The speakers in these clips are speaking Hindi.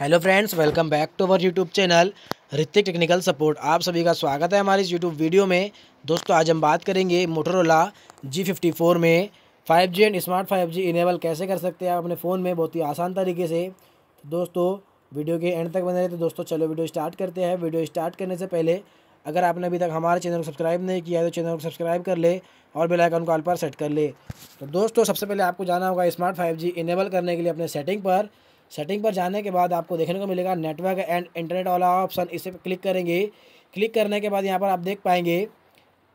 hello friends welcome back to our YouTube channel Ritik technical support आप सभी का स्वागत है हमारे इस यूट्यूब वीडियो में दोस्तों आज हम बात करेंगे मोटरोला जी फिफ्टी फोर में five G and smart five G enable कैसे कर सकते हैं आप अपने फ़ोन में बहुत ही आसान तरीके से तो दोस्तों वीडियो के एंड तक बने रहे तो दोस्तों चलो वीडियो स्टार्ट करते हैं वीडियो स्टार्ट करने से पहले अगर आपने अभी तक हमारे चैनल को सब्सक्राइब नहीं किया है तो चैनल को सब्सक्राइब कर ले और बेल आइकन को ऑल पर सेट कर ले तो दोस्तों सबसे पहले आपको जाना होगा स्मार्ट फाइव जी इनेबल करने के लिए अपने सेटिंग पर सेटिंग पर जाने के बाद आपको देखने को मिलेगा नेटवर्क एंड इंटरनेट वाला ऑप्शन इसे पर क्लिक करेंगे क्लिक करने के बाद यहाँ पर आप देख पाएंगे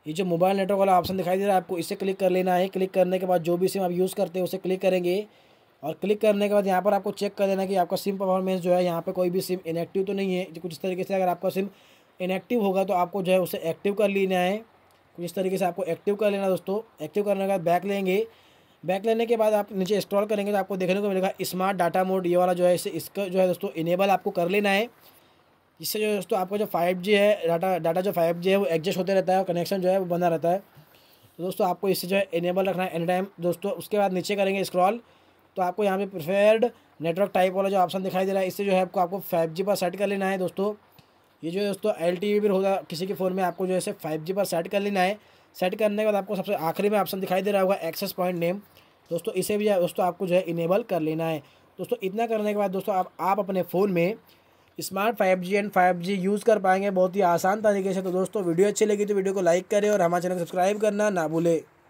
ये जो मोबाइल नेटवर्क वाला ऑप्शन दिखाई दे रहा है आपको इसे क्लिक कर लेना है क्लिक करने के बाद जो भी सिम आप यूज़ करते हैं उसे क्लिक करेंगे और क्लिक करने के बाद यहाँ पर आपको चेक कर देना कि आपका सिम परफॉर्मेंस जो है यहाँ पर कोई भी सिम इनएक्टिव तो नहीं है कुछ इस तरीके से अगर आपका सिम इनएक्टिव होगा तो आपको जो है उसे एक्टिव कर लेना है कुछ इस तरीके से आपको एक्टिव कर लेना दोस्तों एक्टिव करने के बाद बैक लेंगे बैक लेने के बाद आप नीचे इंस्टॉल करेंगे तो आपको देखने को मिलेगा स्मार्ट डाटा मोड ये वाला जो है इसे इसका जो है दोस्तों इनेबल आपको कर लेना है इससे जो दोस्तों आपका जो जी है डाटा डाटा जो जी है वो एडजस्ट होते रहता है और कनेक्शन जो है वो बना रहता है तो दोस्तों आपको इससे जो है इनेबल रखना है एनी टाइम दोस्तों उसके बाद नीचे करेंगे स्क्रॉल तो आपको यहाँ पे प्रिफेयर्ड नेटवर्क टाइप वाला जो ऑप्शन दिखाई दे रहा है इससे जो है आपको आपको फाइव जी पर सेट कर लेना है दोस्तों ये जो दोस्तों एल टी भी होगा किसी के फ़ोन में आपको जो है फाइव जी पर सेट कर लेना है सेट करने के बाद आपको सबसे आखिरी में ऑप्शन दिखाई दे रहा होगा एक्सेस पॉइंट नेम दोस्तों इसे भी दोस्तों आपको जो है इनेबल कर लेना है दोस्तों इतना करने के बाद दोस्तों आप आप अपने फ़ोन में smart 5G and 5G use कर पाएंगे बहुत ही आसान तरीके से तो दोस्तों वीडियो अच्छी लगी तो वीडियो को लाइक करें और हमारे चैनल को सब्सक्राइब करना ना भूलें